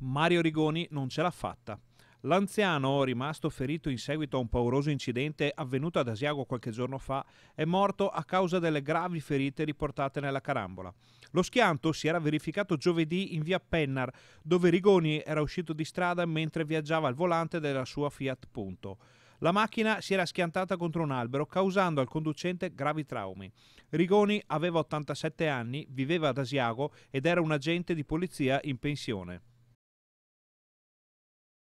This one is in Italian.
Mario Rigoni non ce l'ha fatta. L'anziano, rimasto ferito in seguito a un pauroso incidente avvenuto ad Asiago qualche giorno fa, è morto a causa delle gravi ferite riportate nella carambola. Lo schianto si era verificato giovedì in via Pennar, dove Rigoni era uscito di strada mentre viaggiava al volante della sua Fiat Punto. La macchina si era schiantata contro un albero, causando al conducente gravi traumi. Rigoni aveva 87 anni, viveva ad Asiago ed era un agente di polizia in pensione.